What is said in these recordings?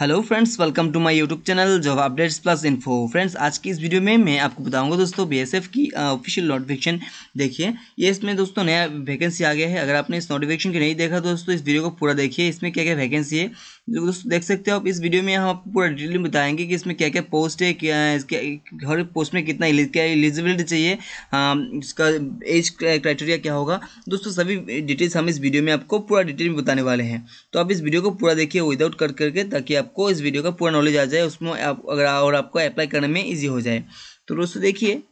Hello friends welcome to my YouTube channel job updates plus info friends आज की इस video में मैं आपको बताऊंगा दोस्तों बीएसएफ की ऑफिशियल नोटिफिकेशन देखिए ये इसमें दोस्तों नया वैकेंसी आ गया है अगर आपने इस नोटिफिकेशन की नहीं देखा दोस्तों इस वीडियो को पूरा देखिए इसमें क्या क्या वैकेंसी है दोस्तों देख सकते हो आप इस वीडियो में हम आपको पूरा डिटेल में बताएंगे कि इसमें क्या क्या पोस्ट है क्या इसके हर पोस्ट में कितना क्या एलिजिबिलिटी चाहिए आ, इसका एज क्राइटेरिया क्या होगा दोस्तों सभी डिटेल्स हम इस वीडियो में आपको पूरा डिटेल में बताने वाले हैं तो आप इस वीडियो को पूरा देखिए विदाउट कट करके ताकि आपको इस वीडियो का पूरा नॉलेज आ जाए उसमें आप अगर और आपको अप्लाई करने में ईजी हो जाए तो दोस्तों देखिए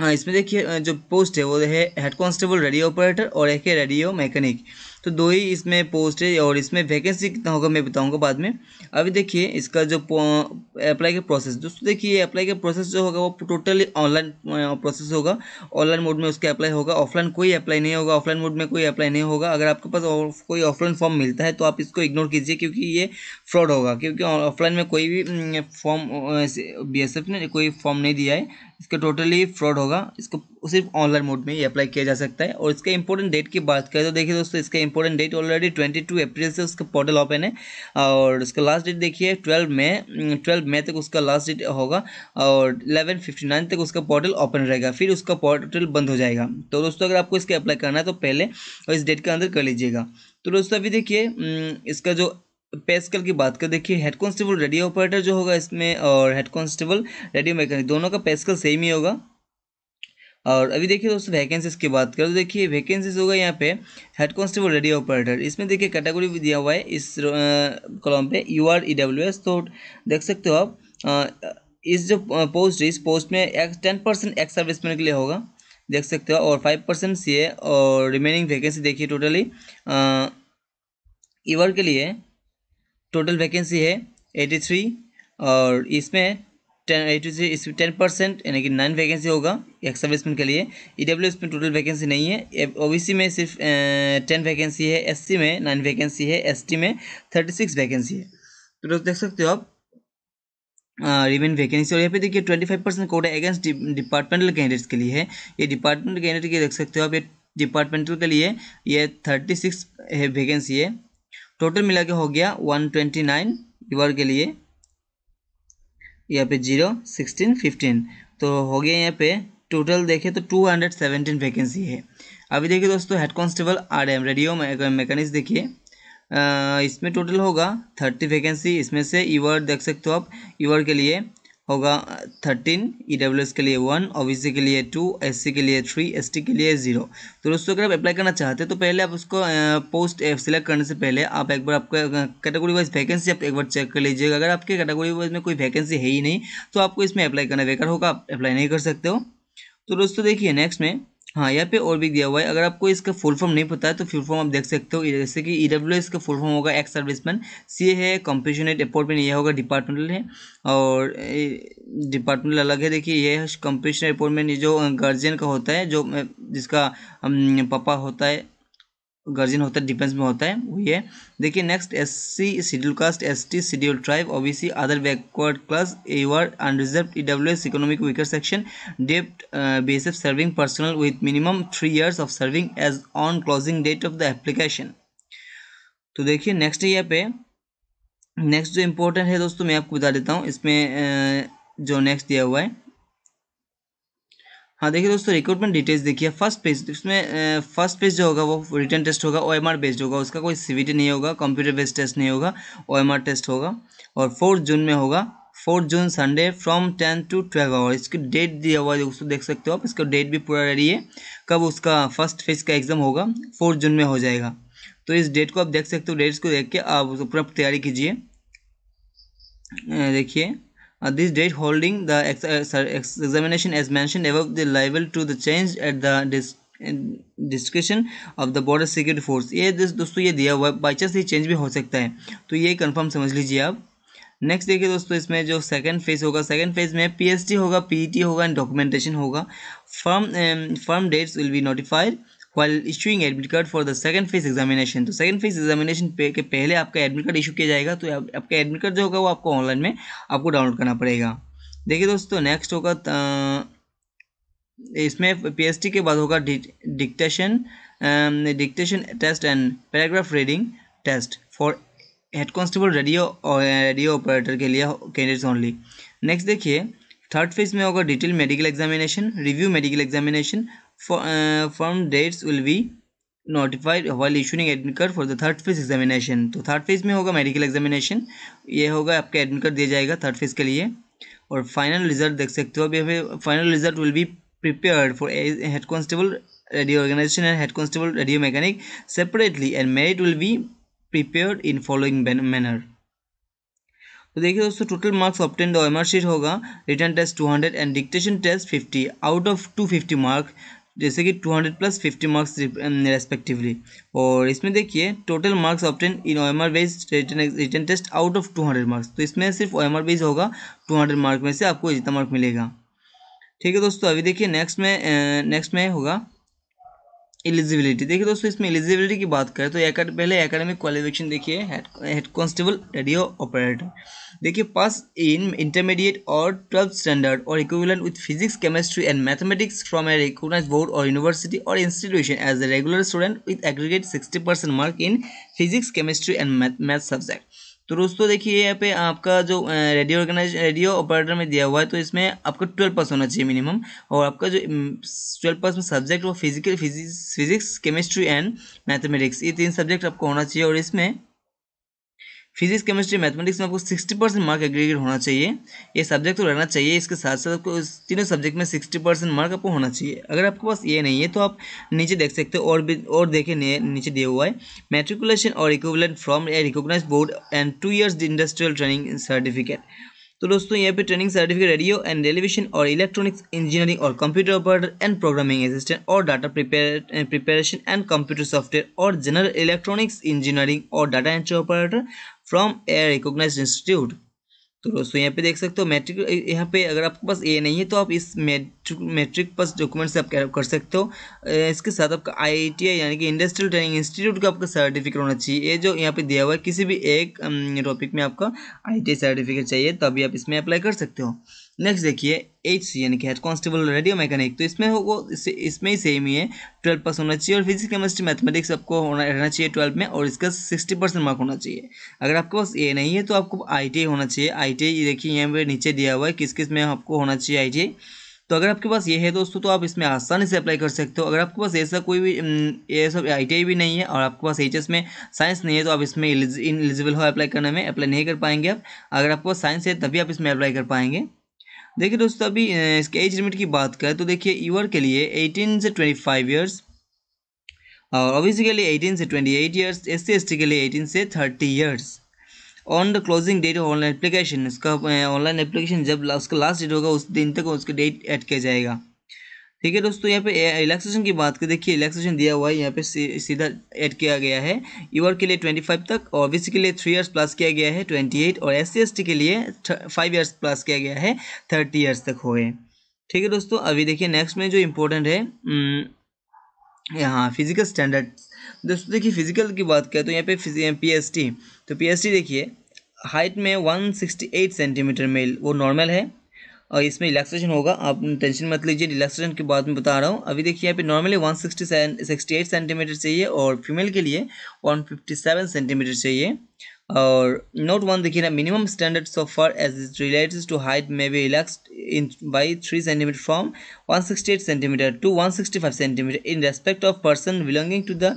हाँ इसमें देखिए जो पोस्ट है वो है हेड कांस्टेबल रेडियो ऑपरेटर और एक है रेडियो मैकेनिक तो दो ही इसमें पोस्ट है और इसमें वैकेंसी कितना होगा मैं बताऊंगा बाद में अभी देखिए इसका जो अप्लाई का प्रोसेस दोस्तों देखिए अप्लाई का प्रोसेस जो होगा वो टोटली ऑनलाइन प्रोसेस होगा ऑनलाइन मोड में उसका अप्लाई होगा ऑफलाइन कोई अप्लाई नहीं होगा ऑफलाइन मोड में कोई अप्लाई नहीं होगा अगर आपके पास कोई ऑफलाइन फॉर्म मिलता है तो आप इसको इग्नोर कीजिए क्योंकि ये फ्रॉड होगा क्योंकि ऑफलाइन में कोई भी फॉर्म बी ने कोई फॉर्म नहीं दिया है इसका टोटली फ्रॉड होगा इसको सिर्फ ऑनलाइन मोड में ही अप्लाई किया जा सकता है और इसका इंपॉर्टेंट डेट की बात करें तो देखिए दोस्तों इसका important date already twenty two April से उसका पोर्टल ओपन है और उसका लास्ट डेट देखिए ट्वेल्व मई ट्वेल्व मई तक उसका लास्ट डेट होगा और इलेवन फिफ्टी नाइन तक उसका पोर्टल ओपन रहेगा फिर उसका पोर्टल बंद हो जाएगा तो दोस्तों अगर आपको इसके अप्लाई करना है तो पहले और इस डेट के अंदर कर लीजिएगा तो दोस्तों अभी देखिए हम्म, इसका जो पेस्कल की बात कर देखिए हेड कॉन्स्टेबल रेडियो ऑपरेटर जो होगा इसमें और हेड कॉन्स्टेबल रेडियो मैकेनिक दोनों का पेस्कल सेम ही होगा और अभी देखिए दोस्तों वैकेंसीज की बात करें तो देखिए वैकेंसीज होगा यहाँ पे हेड कांस्टेबल रेडियो ऑपरेटर इसमें देखिए कैटेगरी भी दिया हुआ है इस कॉलम पे U R E W S तो देख सकते हो आप इस जो पोस्ट है इस पोस्ट में एक, टेन परसेंट एक्स सर्विसमैन के लिए होगा देख सकते हो और फाइव परसेंट सी ए और रिमेनिंग वैकेंसी देखिए टोटली ईवर e के लिए टोटल वैकेंसी है एटी थ्री और इसमें टेन एटी थ्री इसमें टेन परसेंट यानी कि नाइन वैकेंसी होगा सर्विसमैन के लिए ई डब्ल्यू एस में टोटल वैकेंसी नहीं है ओ बी सी में सिर्फ टेन वैकेंसी है एस सी में नाइन वैकेंसी है एस टी में थर्टी सिक्स वैकेंसी है तो दोस्तों देख सकते हो आप रिमेन वैकेंसी और यहाँ पे देखिए twenty five percent quota against departmental candidates के लिए है ये डिपार्टमेंटल कैंडिडेट के देख सकते हो आप ये डिपार्टमेंटल के लिए ये थर्टी सिक्स है वैकेंसी है टोटल मिला के हो गया वन ट्वेंटी नाइन यूआर के लिए यहाँ पे जीरो सिक्सटीन फिफ्टीन तो हो गया यहाँ पे टोटल देखें तो टू हंड्रेड सेवेंटीन वैकेंसी है अभी देखिए दोस्तों head constable R M radio mechanics देखिए uh, इसमें टोटल होगा थर्टी वैकेंसी इसमें से ईवर देख सकते हो आप ईवर के लिए होगा थर्टीन ई डब्ल्यू एस के लिए वन ओ बी सी के लिए टू एस सी के लिए थ्री एस टी के लिए ज़ीरो तो दोस्तों अगर आप अप्लाई करना चाहते हैं तो पहले आप उसको पोस्ट uh, सिलेक्ट करने से पहले आप एक बार आपका कैटेगरी वाइज वैकेंसी आप एक बार चेक कर लीजिएगा अगर आपके कैटेगरी वाइज में कोई वैकेंसी है ही नहीं तो आपको इसमें अप्लाई करना बेकार होगा आप अप्लाई नहीं कर सकते हो तो दोस्तों देखिए नेक्स्ट में हाँ यहाँ पे और भी दिया हुआ है अगर आपको इसका फुल फॉर्म नहीं पता है तो फुल फॉर्म आप देख सकते हो जैसे कि ई डब्ल्यू एस का फुल फॉर्म होगा एक्स सर्विसमैन सी है कॉम्पिशनेट अपॉइंटमेंट यह होगा डिपार्टमेंटल है और डिपार्टमेंटल अलग है देखिए यह है अपॉइंटमेंट अपार्टमेंट जो गार्जियन का होता है जो जिसका पापा होता है गर्जियन होता है डिफेंस में होता है वो ये देखिए next S C schedule caste S T schedule tribe O B C other backward class A word unreserve E W S economic weaker section dept base of serving personal with minimum three years of serving age on closing date of the application तो देखिए next year पे next जो important है दोस्तों मैं आपको बता देता हूँ इसमें uh, जो नेक्स्ट दिया हुआ है हाँ देखिए दोस्तों रिक्रूटमेंट डिटेल्स देखिए फर्स्ट पेज इसमें फर्स्ट पेज जो होगा वो रिटर्न टेस्ट होगा ओ एम आर बेस्ड होगा उसका कोई सी नहीं होगा कंप्यूटर बेस्ड टेस्ट नहीं होगा ओ एम आर टेस्ट होगा और फोर्थ जून में होगा fourth June Sunday from ten to twelve hour इसकी डेट दिया हुआ है उसको देख सकते हो आप इसका डेट भी पूरा रेडी है कब उसका फर्स्ट फेज का एग्ज़ाम होगा फोर्थ जून में हो जाएगा तो इस डेट को आप देख सकते हो डेट्स को देख के आप पूरा तैयारी कीजिए देखिए Uh, this date holding the ex uh, ex examination as mentioned above the liable to the change at the dis description of the border security force ये दोस्तों ये दिया हुआ है बाई चांस ये चेंज भी हो सकता है तो ये कंफर्म समझ लीजिए आप नेक्स्ट देखिए दोस्तों इसमें जो सेकंड फेज होगा सेकंड फेज में पीएसटी होगा टी e होगा एंड डॉक्यूमेंटेशन होगा firm firm dates will be notified while issuing admit card for the second phase examination तो सेकंड फेज एग्जामिनेशन पे के पहले आपका एडमिट कार्ड इशू किया जाएगा तो आपका एडमिट कार्ड जो होगा वो आपको ऑनलाइन में आपको डाउनलोड करना पड़ेगा देखिए दोस्तों नेक्स्ट होगा इसमें पी के बाद होगा dictation dictation test and paragraph reading test for head constable radio और रेडियो ऑपरेटर के लिए कैंडिडेट्स ओनली नेक्स्ट देखिए थर्ड फेज में होगा detail medical examination review medical examination for, uh, firm dates will be notified while issuing admit card for the third phase examination तो third phase में होगा medical examination ये होगा आपका admit card दिया जाएगा third phase के लिए और final result देख सकते हो अभी हमें final result will be prepared for head constable radio organization and head constable radio mechanic separately and merit will be prepared in following manner तो देखिए दोस्तों total marks obtained MR sheet होगा written test 200 and dictation test 50 out of 250 mark जैसे कि 200 plus 50 marks respectively और इसमें देखिए total marks obtain in O M R based written test out of 200 marks तो इसमें सिर्फ ओ एम आर बेज होगा 200 मार्क में से आपको जितना मार्क मिलेगा ठीक है दोस्तों अभी देखिए नेक्स्ट में नेक्स्ट में होगा एलिजिबिलिटी देखिए दोस्तों इसमें एलिजिबिलिटी की बात करें तो एक पहले एकेडमिक क्वालिफिकेशन देखिए हेड कांस्टेबल रेडियो ऑपरेटर देखिए पास इन इंटरमीडिएट और ट्वेल्थ स्टैंडर्ड और equivalent with physics chemistry and mathematics from a recognise board और यूनिवर्सिटी और institution as a regular student with aggregate sixty percent mark in physics chemistry and math subject तो दोस्तों देखिए यहाँ पे आपका जो रेडियो ऑर्गेनाइज रेडियो ऑपरेटर में दिया हुआ है तो इसमें आपको ट्वेल्व पास होना चाहिए मिनिमम और आपका जो ट्वेल्व पास में सब्जेक्ट वो physical physics chemistry and mathematics ये तीन सब्जेक्ट आपको होना चाहिए और इसमें फिजिक्स केमिस्ट्री मैथमेटिक्स में आपको सिक्सटी परसेंट मार्क एग्रीगेट होना चाहिए ये सब्जेक्ट तो रहना चाहिए इसके साथ साथ आपको इस तीनों सब्जेक्ट में सिक्सटी परसेंट मार्क आपको होना चाहिए अगर आपके पास ये नहीं है तो आप नीचे देख सकते हो और भी और देखें नीचे दिया हुआ है मेट्रिकुलेशन और equivalent from a recognise board and two years industrial training certificate तो दोस्तों यहाँ पे training certificate radio and television और इलेक्ट्रॉनिक्स इंजीनियरिंग और computer operator and programming assistant और data preparation and computer software और जनरल इलेक्ट्रॉनिक्स इंजीनियरिंग और data entry operator from air recognise institute तो दोस्तों यहाँ पे देख सकते हो मैट्रिक यहाँ पे अगर आपके पास ए नहीं है तो आप इस मैट्रिक मैट्रिक पास डॉक्यूमेंट से आप कर सकते हो इसके साथ आपका आई यानी कि इंडस्ट्रियल ट्रेनिंग इंस्टीट्यूट का आपका सर्टिफिकेट होना चाहिए ये जो यहाँ पे दिया हुआ है किसी भी एक टॉपिक में आपका आई सर्टिफिकेट चाहिए तभी आप इसमें अप्लाई कर सकते हो नेक्स्ट देखिए एच सी यानी कि हेड कॉन्स्टेबल रेडियो मैकेनिक तो इसमें वो इसमें ही सेम ही है ट्वेल्व पास होना चाहिए और फिजिक्स केमिस्ट्री मैथमेटिक्स आपको होना रहना चाहिए ट्वेल्व में और इसका सिक्सटी परसेंट मार्क होना चाहिए अगर आपके पास ये नहीं है तो आपको आई होना चाहिए आई देखिए यहाँ पर नीचे दिया हुआ है किस किस में आपको होना चाहिए आई तो अगर आपके पास ये है दोस्तों तो आप इसमें आसानी से अप्लाई कर सकते हो अगर आपके पास ऐसा कोई भी ये सब आई भी नहीं है और आपके पास एच में साइंस नहीं है तो आप इसमें इलिजिबल हो अप्लाई करने में अप्लाई नहीं कर पाएंगे आप अगर आपके पास साइंस है तभी आप इसमें अप्लाई कर पाएंगे देखिए दोस्तों अभी इसके एज लिमिट की बात करें तो देखिए यूअर के लिए एटीन से ट्वेंटी फाइव ईयर्स और ओबीसी के लिए एटीन से twenty eight years S C के लिए एटीन से thirty years on the closing date of online application उसका ऑनलाइन एप्लीकेशन जब उसका लास्ट डेट होगा उस दिन तक उसकी डेट ऐड किया जाएगा ठीक है दोस्तों यहाँ पे रिलैक्सेशन की बात करें देखिए रिलैक्सेशन दिया हुआ है यहाँ पे सीधा ऐड किया गया है यूआर के लिए ट्वेंटी फाइव तक और बी के लिए थ्री ईयर्स प्लस किया गया है ट्वेंटी एट और एस सी के लिए फाइव ईयर्स प्लस किया गया है थर्टी ईयर्स तक हुए ठीक है दोस्तों अभी देखिए नेक्स्ट में जो इम्पोर्टेंट है हम्म, यहाँ फिजिकल स्टैंडर्ड दोस्तों देखिए फिजिकल की बात करें तो यहाँ पे पी एस टी तो पी एस टी देखिए हाइट में one sixty eight centimetre male वो नॉर्मल है और इसमें रिलैक्सेशन होगा आप टेंशन मत लीजिए रिलैक्सेशन के बाद में बता रहा हूँ अभी देखिए यहाँ पे normally one sixty seven sixty eight centimetre चाहिए और फीमेल के लिए वन फिफ्टी सेवन सेंटीमीटर चाहिए और नोट वन देखिए ना minimum standard so far as it related to height may be relax in by three centimetre from eight centimetre to one sixty five centimetre in respect of person belonging to the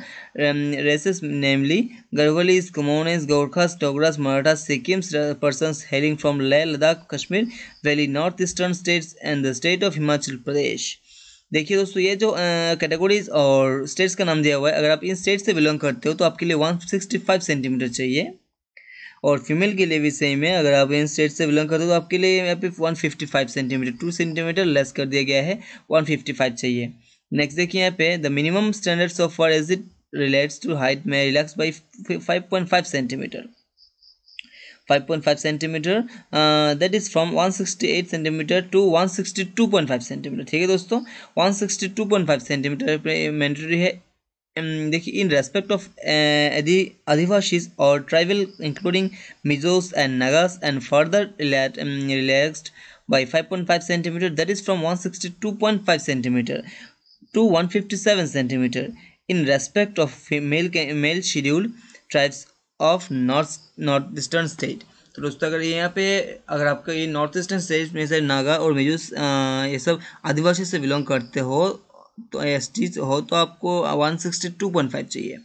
races namely Garhwalis Kumaonis Gorkhas Dogras Marathas Sikkims person hailing from Leh Ladakh Kashmir valley north eastern states and the state of Himachal Pradesh देखिए दोस्तों ये जो categories और states का नाम दिया हुआ है अगर आप इन स्टेट्स से बिलोंग करते हो तो आपके लिए वन सिक्सटी फाइव सेंटीमीटर चाहिए और फीमेल के लिए भी सेम है अगर आप इन स्टेट से बिलोंग करते हो तो आपके लिए यहाँ पे one centimetre two centimetre less कर दिया गया है वन चाहिए नेक्स्ट देखिए यहाँ पे the minimum standards of for as it relates to height may relax by five centimetre 5.5 centimetre that is from 168 centimetre to 162.5 centimetre ठीक है दोस्तों 162.5 सेंटीमीटर मैंडेटरी है देखिए इन रेस्पेक्ट ऑफ यदि आदिवासीज और tribal including Mizos and Nagas and further five point five centimetre that is from one sixty two point five centimetre to one fifty seven centimetre in respect of male male schedule tribes of north north eastern state तो दोस्तों अगर यहाँ पे अगर आपका ये north eastern state में से नागा और मिजूस ये सब आदिवासी से बिलोंग करते हो तो एस टी हो तो आपको one sixty two point five चाहिए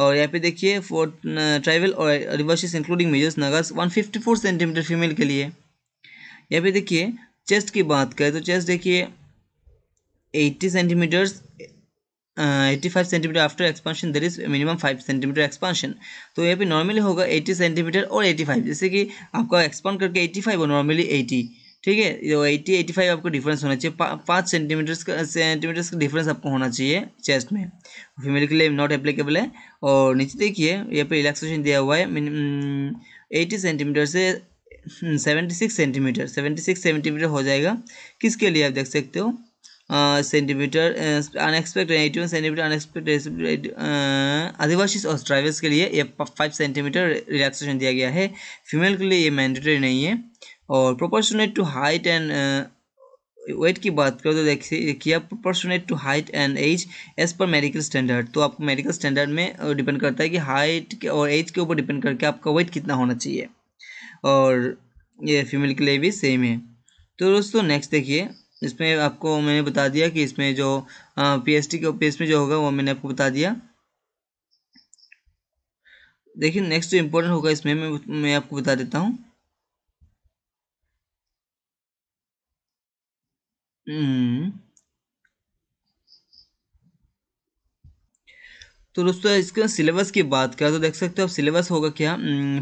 और यहाँ पे देखिए फॉर ट्राइवल और रिवर्सिस इंक्लूडिंग मेजर्स नगर्स one fifty four centimetre female के लिए यहाँ पे देखिए चेस्ट की बात करें तो चेस्ट देखिए eighty centimetres eighty five centimetre after expansion there is minimum five centimetre expansion तो यहाँ पे नॉर्मली होगा एट्टी सेंटीमीटर और एट्टी फाइव जैसे कि आपका एक्सपांड करके एट्टी फाइव और नॉर्मली एटी ठीक है एट्टी एटी फाइव आपको डिफरेंस होना चाहिए पा, पाँच सेंटीमीटर्स का सेंटीमीटर्स का डिफरेंस आपको होना चाहिए चेस्ट में फीमेल के लिए नॉट एप्लीकेबल है और नीचे देखिए यहाँ पे रिलैक्सेशन दिया हुआ है एटी सेंटीमीटर mm, से seventy six centimetre seventy six centimetre हो जाएगा किसके लिए आप देख सकते हो centimetre unexpect eighty one centimetre unexpected Adivasi और ड्राइवर्स के लिए ये फाइव सेंटीमीटर रिलैक्सेशन दिया गया है फीमेल के लिए ये मैंडेटरी नहीं है और proportionate to height and weight की बात करें तो देखिए किया proportionate to height and age age पर मेडिकल स्टैंडर्ड तो आपको मेडिकल स्टैंडर्ड में डिपेंड करता है कि हाइट और एज के ऊपर डिपेंड करके आपका वेट कितना होना चाहिए और ये फीमेल के लिए भी सेम है तो दोस्तों नेक्स्ट देखिए इसमें आपको मैंने बता दिया कि इसमें जो टी के पेज में जो होगा वो मैंने आपको बता दिया देखिए नेक्स्ट जो इम्पोर्टेंट होगा इसमें मैं मैं आपको बता देता हूँ हम्म। तो दोस्तों इसके सिलेबस की बात करें तो देख सकते हो सिलेबस होगा क्या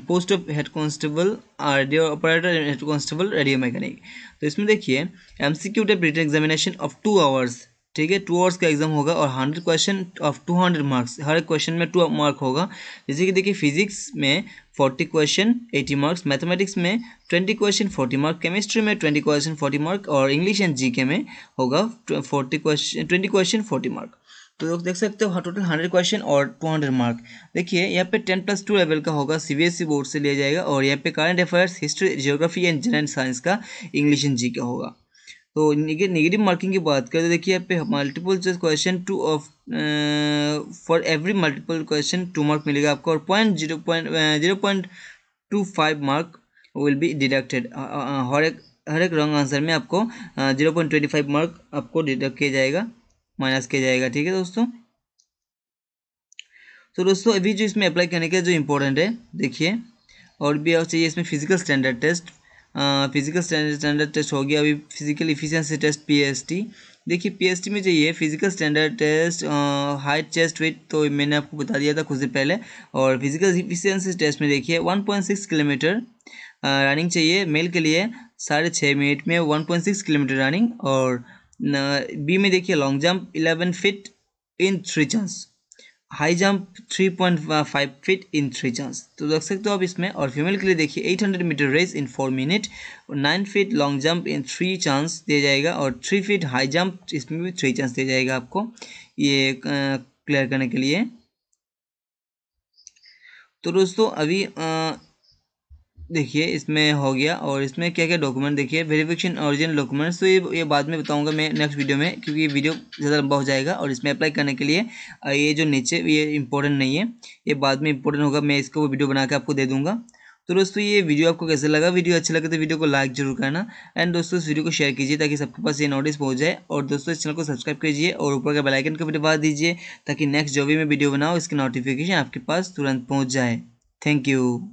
post of head constable radio operator head constable radio mechanic तो इसमें देखिए MCQ type written examination of two hours ठीक है टू आवर्स का एग्जाम होगा और hundred question of two hundred marks हर क्वेश्चन में टू मार्क होगा जैसे कि देखिए फिजिक्स में forty question eighty marks mathematics में twenty question forty mark chemistry में ट्वेंटी क्वेश्चन फोर्टी मार्क और इंग्लिश एंड जी में होगा forty question twenty question forty mark तो लोग देख सकते हो टोटल हंड्रेड क्वेश्चन और टू हंड्रेड मार्क देखिए यहाँ पे टेन प्लस टू लेवल का होगा सीबीएसई बोर्ड e से लिया जाएगा और यहाँ पे current affairs history geography and general science का इंग्लिश एंड जी होगा तो नेगेटिव मार्किंग की बात करें तो देखिए यहाँ पे multiple choice question two of for every multiple question two mark मिलेगा आपको और point zero point zero point two five mark will be deducted हर एक हर एक रॉन्ग आंसर में आपको zero point twenty five mark आपको डिडक्ट किया जाएगा माइनस किया जाएगा ठीक है दोस्तों तो दोस्तों अभी जो इसमें अप्लाई करने के जो इम्पोर्टेंट है देखिए और भी और चाहिए इसमें physical standard test physical standard test हो गया अभी फिजिकल इफिशियंसी टेस्ट पी देखिए पी में चाहिए physical standard test height chest weight तो मैंने आपको बता दिया था कुछ देर पहले और फिजिकल इफिशियंसी टेस्ट में देखिए 1.6 किलोमीटर रनिंग चाहिए मेल के लिए साढ़े छः मिनट में 1.6 किलोमीटर रनिंग और बी में देखिए long jump 11 feet in three chance high jump 3.5 feet in three chance तो देख सकते हो आप इसमें और फीमेल के लिए देखिए 800 metre race in four minute और nine feet long jump in three chance दिया जाएगा और थ्री फीट हाई जंप इसमें भी थ्री चांस दिया जाएगा आपको ये क्लियर करने के लिए तो दोस्तों अभी आ, देखिए इसमें हो गया और इसमें क्या क्या डॉक्यूमेंट देखिए वेरिफिकेशन ओरिजिनल डॉक्यूमेंट्स तो ये ये बाद में बताऊंगा मैं नेक्स्ट वीडियो में क्योंकि वीडियो ज़्यादा लंबा हो जाएगा और इसमें अप्लाई करने के लिए ये जो नीचे ये इंपॉर्टेंट नहीं है ये बाद में इंपॉर्टेंट होगा मैं इसको वीडियो बना के आपको दे दूँगा तो दोस्तों ये वीडियो आपको कैसे लगा वीडियो अच्छा लगे तो वीडियो को लाइक जरूर करना एंड दोस्तों इस वीडियो को शेयर कीजिए ताकि सबके पास ये नोटिस पहुंच जाए और दोस्तों इस चैनल को सब्सक्राइब कीजिए और ऊपर का बेल आइकन को भी दबा दीजिए ताकि नेक्स्ट जो भी मैं वीडियो बनाऊँ इसकी नोटिफिकेशन आपके पास तुरंत पहुँच जाए थैंक यू